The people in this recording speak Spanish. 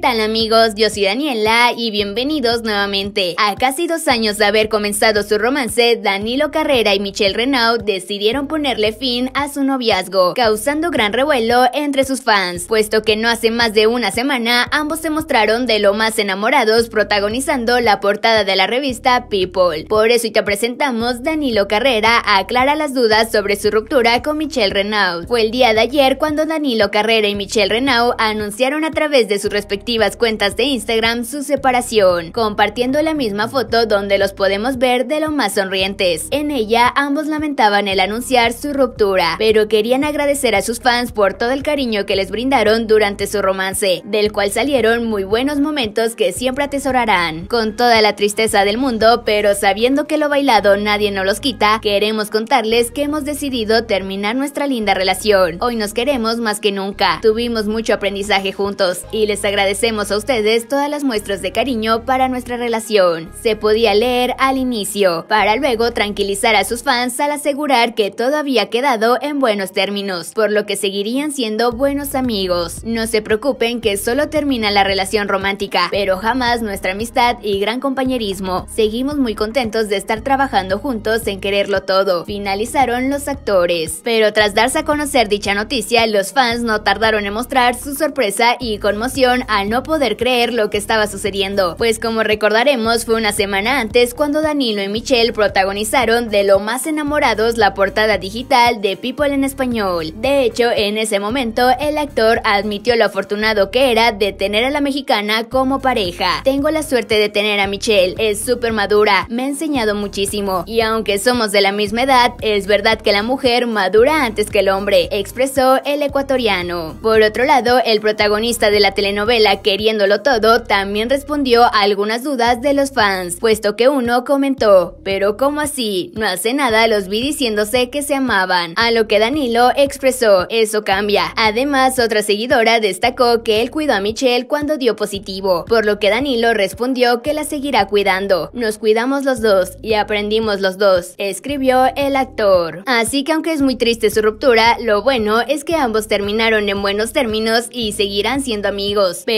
tal amigos? Yo soy Daniela y bienvenidos nuevamente. A casi dos años de haber comenzado su romance, Danilo Carrera y Michelle Renaud decidieron ponerle fin a su noviazgo, causando gran revuelo entre sus fans, puesto que no hace más de una semana ambos se mostraron de lo más enamorados protagonizando la portada de la revista People. Por eso y te presentamos Danilo Carrera aclara las dudas sobre su ruptura con Michelle Renaud. Fue el día de ayer cuando Danilo Carrera y Michelle Renaud anunciaron a través de sus respectivos cuentas de Instagram su separación, compartiendo la misma foto donde los podemos ver de lo más sonrientes. En ella ambos lamentaban el anunciar su ruptura, pero querían agradecer a sus fans por todo el cariño que les brindaron durante su romance, del cual salieron muy buenos momentos que siempre atesorarán. Con toda la tristeza del mundo, pero sabiendo que lo bailado nadie nos los quita, queremos contarles que hemos decidido terminar nuestra linda relación. Hoy nos queremos más que nunca. Tuvimos mucho aprendizaje juntos y les agradecemos hacemos a ustedes todas las muestras de cariño para nuestra relación. Se podía leer al inicio, para luego tranquilizar a sus fans al asegurar que todo había quedado en buenos términos, por lo que seguirían siendo buenos amigos. No se preocupen que solo termina la relación romántica, pero jamás nuestra amistad y gran compañerismo. Seguimos muy contentos de estar trabajando juntos en quererlo todo, finalizaron los actores. Pero tras darse a conocer dicha noticia, los fans no tardaron en mostrar su sorpresa y conmoción al no poder creer lo que estaba sucediendo, pues como recordaremos fue una semana antes cuando Danilo y Michelle protagonizaron de lo más enamorados la portada digital de People en español. De hecho, en ese momento el actor admitió lo afortunado que era de tener a la mexicana como pareja. Tengo la suerte de tener a Michelle, es súper madura, me ha enseñado muchísimo y aunque somos de la misma edad, es verdad que la mujer madura antes que el hombre, expresó el ecuatoriano. Por otro lado, el protagonista de la telenovela queriéndolo todo, también respondió a algunas dudas de los fans, puesto que uno comentó, pero ¿cómo así? No hace nada los vi diciéndose que se amaban, a lo que Danilo expresó, eso cambia. Además, otra seguidora destacó que él cuidó a Michelle cuando dio positivo, por lo que Danilo respondió que la seguirá cuidando. Nos cuidamos los dos y aprendimos los dos, escribió el actor. Así que aunque es muy triste su ruptura, lo bueno es que ambos terminaron en buenos términos y seguirán siendo amigos.